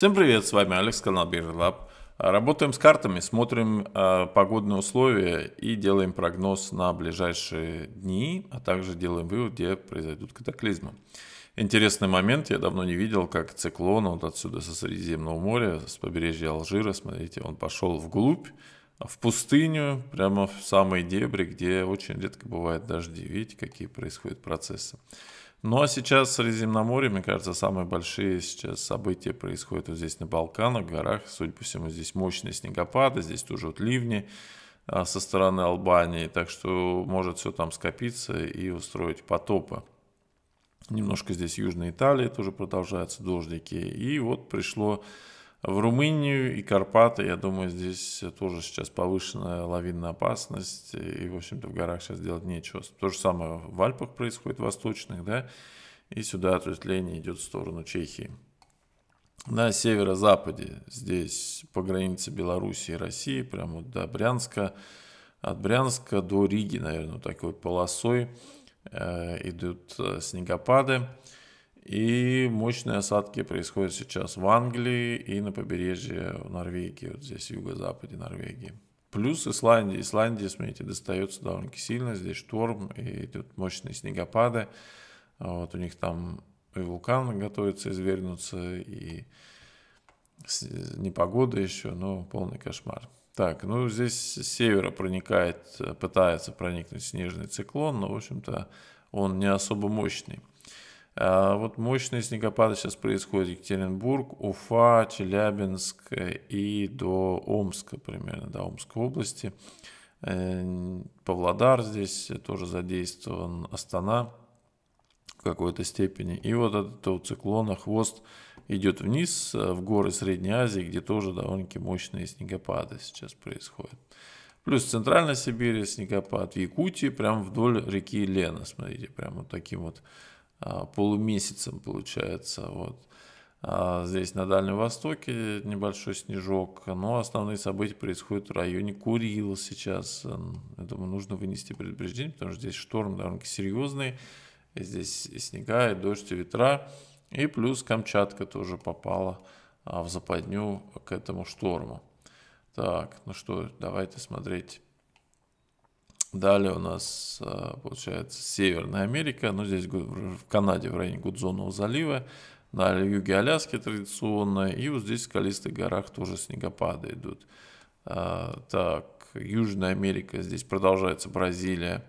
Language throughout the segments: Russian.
Всем привет, с вами Алекс, канал Биржа Лаб. Работаем с картами, смотрим э, погодные условия и делаем прогноз на ближайшие дни, а также делаем вывод, где произойдут катаклизмы. Интересный момент, я давно не видел, как циклон вот отсюда со Средиземного моря, с побережья Алжира, смотрите, он пошел вглубь, а в пустыню, прямо в самые дебри, где очень редко бывают дожди. Видите, какие происходят процессы. Ну а сейчас в Средиземноморье, мне кажется, самые большие сейчас события происходят вот здесь на Балканах, в горах. Судя по всему, здесь мощные снегопады, здесь тоже вот ливни а, со стороны Албании, так что может все там скопиться и устроить потопы. Немножко здесь южной Италии тоже продолжаются дождики. И вот пришло в Румынию и Карпаты, я думаю, здесь тоже сейчас повышенная лавинная опасность, и, в общем-то, в горах сейчас делать нечего. То же самое в Альпах происходит, в восточных, да, и сюда ответвление идет в сторону Чехии. На северо-западе, здесь по границе Беларуси и России, прямо вот до Брянска, от Брянска до Риги, наверное, такой полосой э, идут э, снегопады. И мощные осадки происходят сейчас в Англии и на побережье Норвегии, вот здесь юго-западе Норвегии. Плюс Исландия. Исландия, смотрите, достается довольно-таки сильно. Здесь шторм и идут мощные снегопады. Вот у них там и вулкан готовится извернуться, и непогода еще, но полный кошмар. Так, ну здесь с севера проникает, пытается проникнуть снежный циклон, но, в общем-то, он не особо мощный. А, вот мощные снегопады сейчас происходят Екатеринбург, Уфа, Челябинск э, и до Омска примерно, до Омской области. Э, Павлодар здесь э, тоже задействован, Астана в какой-то степени. И вот этот у циклона хвост идет вниз в горы Средней Азии, где тоже довольно-таки мощные снегопады сейчас происходят. Плюс в Центральной Сибири снегопад, в Якутии, прям вдоль реки Лена, смотрите, прям вот таким вот а, полумесяцем получается. Вот. А здесь на Дальнем Востоке небольшой снежок, но основные события происходят в районе Курил сейчас. Я думаю, нужно вынести предупреждение, потому что здесь шторм довольно-таки серьезный. Здесь и снега, и дождь, и ветра. И плюс Камчатка тоже попала а, в западню к этому шторму. Так, ну что, давайте смотреть Далее у нас, э, получается, Северная Америка, ну здесь в Канаде, в районе Гудзонного залива, на юге Аляски традиционно, и вот здесь в скалистых горах тоже снегопады идут. Э, так, Южная Америка, здесь продолжается Бразилия,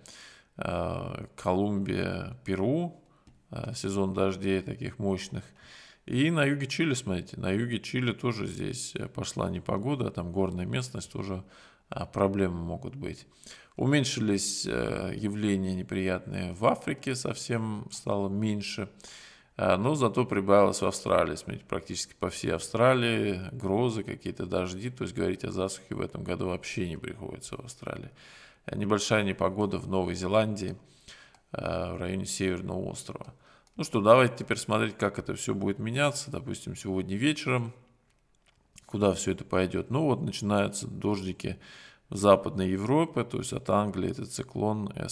э, Колумбия, Перу, сезон дождей таких мощных. И на юге Чили, смотрите, на юге Чили тоже здесь пошла непогода, там горная местность тоже а, проблемы могут быть. Уменьшились э, явления неприятные в Африке, совсем стало меньше. А, но зато прибавилось в Австралии. Смотрите, практически по всей Австралии грозы, какие-то дожди. То есть говорить о засухе в этом году вообще не приходится в Австралии. Э, небольшая непогода в Новой Зеландии, э, в районе Северного острова. Ну что, давайте теперь смотреть, как это все будет меняться. Допустим, сегодня вечером куда все это пойдет. Ну вот начинаются дождики в Западной Европе, то есть от Англии этот циклон э,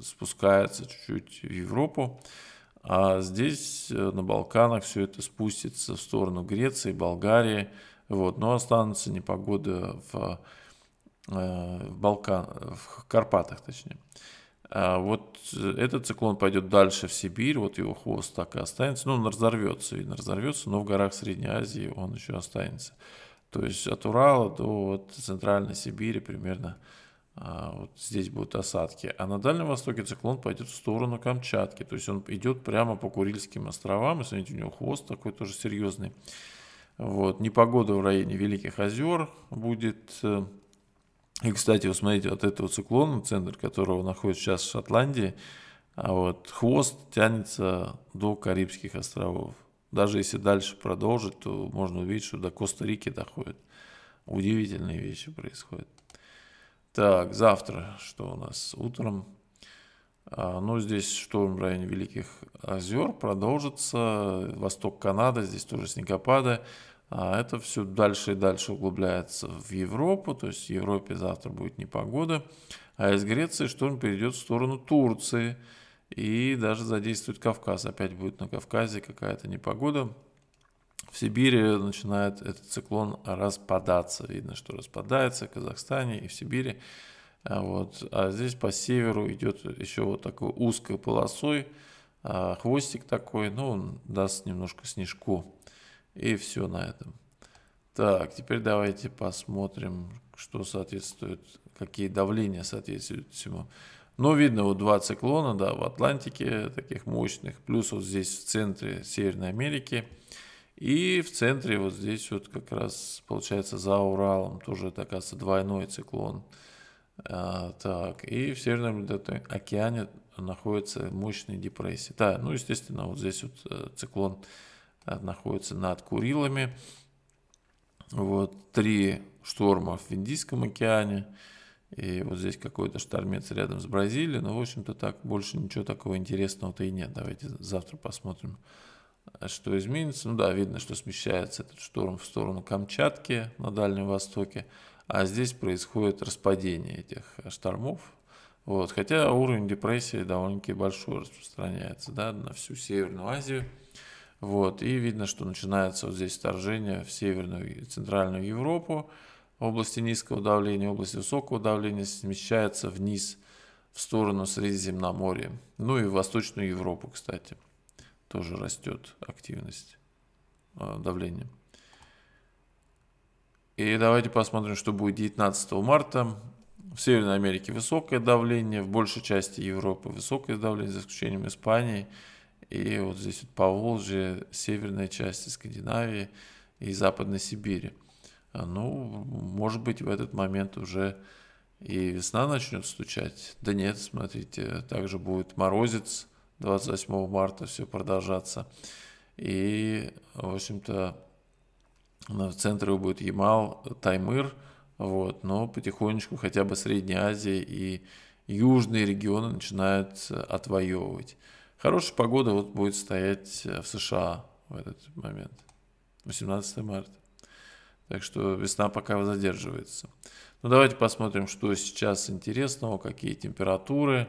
спускается чуть-чуть в Европу, а здесь э, на Балканах все это спустится в сторону Греции, Болгарии, вот, но останутся непогоды в, э, в, Балкан, в Карпатах, точнее. А вот э, этот циклон пойдет дальше в Сибирь, вот его хвост так и останется. Ну, он разорвется, и разорвется, но в горах Средней Азии он еще останется. То есть от Урала до вот Центральной Сибири примерно а, вот здесь будут осадки. А на Дальнем Востоке циклон пойдет в сторону Камчатки. То есть он идет прямо по Курильским островам. И смотрите, у него хвост такой тоже серьезный. Вот. Непогода в районе Великих озер будет э, и, кстати, вот смотрите, вот этого циклона, центр которого находится сейчас в Шотландии, а вот хвост тянется до Карибских островов. Даже если дальше продолжить, то можно увидеть, что до Коста-Рики доходит. Удивительные вещи происходят. Так, завтра что у нас утром? А, ну, здесь шторм в районе Великих озер продолжится. Восток Канады, здесь тоже снегопады. А это все дальше и дальше углубляется в Европу, то есть в Европе завтра будет непогода, а из Греции шторм перейдет в сторону Турции и даже задействует Кавказ. Опять будет на Кавказе какая-то непогода. В Сибири начинает этот циклон распадаться. Видно, что распадается в Казахстане и в Сибири. А вот. А здесь по северу идет еще вот такой узкой полосой, а, хвостик такой, ну, он даст немножко снежку. И все на этом. Так, теперь давайте посмотрим, что соответствует, какие давления соответствуют всему. Ну, видно, вот два циклона, да, в Атлантике таких мощных, плюс вот здесь в центре Северной Америки. И в центре вот здесь вот как раз, получается, за Уралом тоже, это, оказывается, двойной циклон. А, так, и в Северном океане находится мощные депрессии. Да, ну, естественно, вот здесь вот э, циклон а, находится над Курилами. Вот три шторма в Индийском океане. И вот здесь какой-то штормец рядом с Бразилией. Но, ну, в общем-то, так больше ничего такого интересного-то и нет. Давайте завтра посмотрим, а, что изменится. Ну да, видно, что смещается этот шторм в сторону Камчатки на Дальнем Востоке. А здесь происходит распадение этих а, штормов. Вот. Хотя уровень депрессии довольно-таки большой распространяется да, на всю Северную Азию. Вот, и видно, что начинается вот здесь вторжение в Северную и Центральную Европу. Области низкого давления, области высокого давления смещается вниз в сторону Средиземноморья. Ну и в Восточную Европу, кстати, тоже растет активность а, давления. И давайте посмотрим, что будет 19 марта. В Северной Америке высокое давление, в большей части Европы высокое давление, за исключением Испании – и вот здесь вот по Волжье, северной части Скандинавии и Западной Сибири. А, ну, может быть, в этот момент уже и весна начнет стучать. Да нет, смотрите, также будет морозец 28 марта, все продолжаться. И, в общем-то, в центре будет Ямал, Таймыр, вот, но потихонечку хотя бы Средняя Азия и южные регионы начинают отвоевывать. Хорошая погода вот будет стоять э, в США в этот момент. 18 марта. Так что весна пока задерживается. Ну давайте посмотрим, что сейчас интересного, какие температуры,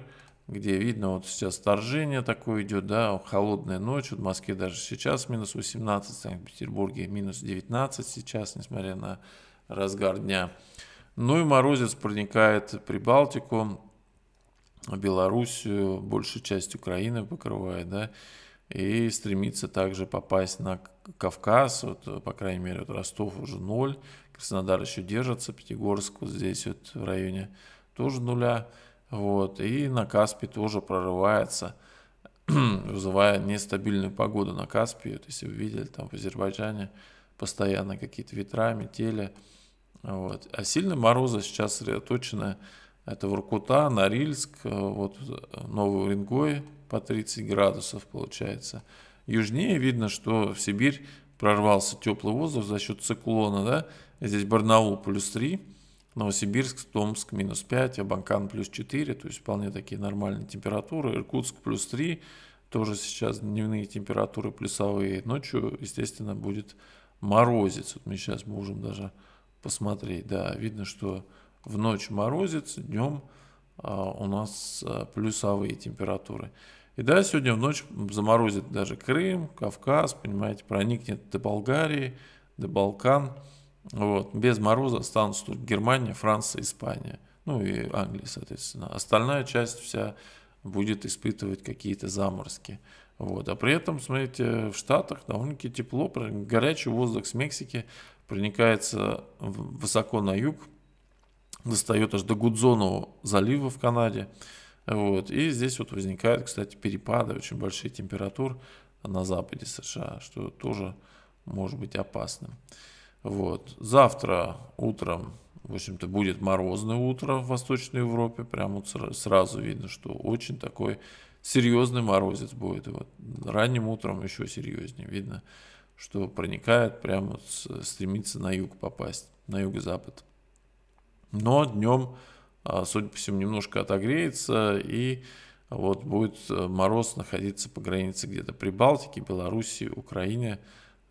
где видно, вот сейчас торжение такое идет, да, холодная ночь, вот в Москве даже сейчас минус 18, в Санкт-Петербурге минус 19 сейчас, несмотря на разгар дня. Ну и морозец проникает в Прибалтику, Белоруссию, большую часть Украины покрывает, да, и стремится также попасть на Кавказ, вот, по крайней мере, вот Ростов уже ноль, Краснодар еще держится, Пятигорск вот здесь вот в районе тоже нуля, вот, и на Каспий тоже прорывается, вызывая нестабильную погоду на Каспии, вот, если вы видели, там в Азербайджане постоянно какие-то ветра, метели, вот, а сильные морозы сейчас сосредоточены это Воркута, Норильск, э, вот э, Новый Уренгой по 30 градусов получается. Южнее видно, что в Сибирь прорвался теплый воздух за счет циклона, да? Здесь Барнаул плюс 3, Новосибирск, Томск минус 5, Абанкан плюс 4, то есть вполне такие нормальные температуры. Иркутск плюс 3, тоже сейчас дневные температуры плюсовые. Ночью, естественно, будет морозец. Вот мы сейчас можем даже посмотреть. Да, видно, что в ночь морозец, днем а, у нас а, плюсовые температуры. И да, сегодня в ночь заморозит даже Крым, Кавказ, понимаете, проникнет до Болгарии, до Балкан. Вот. Без мороза останутся тут Германия, Франция, Испания, ну и Англия, соответственно. Остальная часть вся будет испытывать какие-то заморозки. Вот. А при этом, смотрите, в Штатах довольно-таки тепло, горячий воздух с Мексики проникается высоко на юг, достает аж до Гудзонового залива в Канаде. Вот. И здесь вот возникают, кстати, перепады, очень большие температур на западе США, что тоже может быть опасным. Вот. Завтра утром, в общем-то, будет морозное утро в Восточной Европе. Прямо вот сразу видно, что очень такой серьезный морозец будет. вот ранним утром еще серьезнее. Видно, что проникает прямо, стремится на юг попасть, на юго-запад но днем, а, судя по всему, немножко отогреется, и вот будет э, мороз находиться по границе где-то при Балтике, Белоруссии, Украине,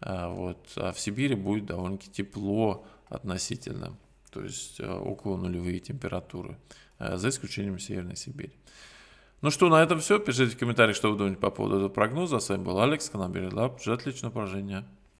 а, вот, а в Сибири будет довольно-таки тепло относительно, то есть э, около нулевые температуры, э, за исключением Северной Сибири. Ну что, на этом все. Пишите в комментариях, что вы думаете по поводу этого прогноза. А с вами был Алекс, канал Берилаб. Ждать личного поражения.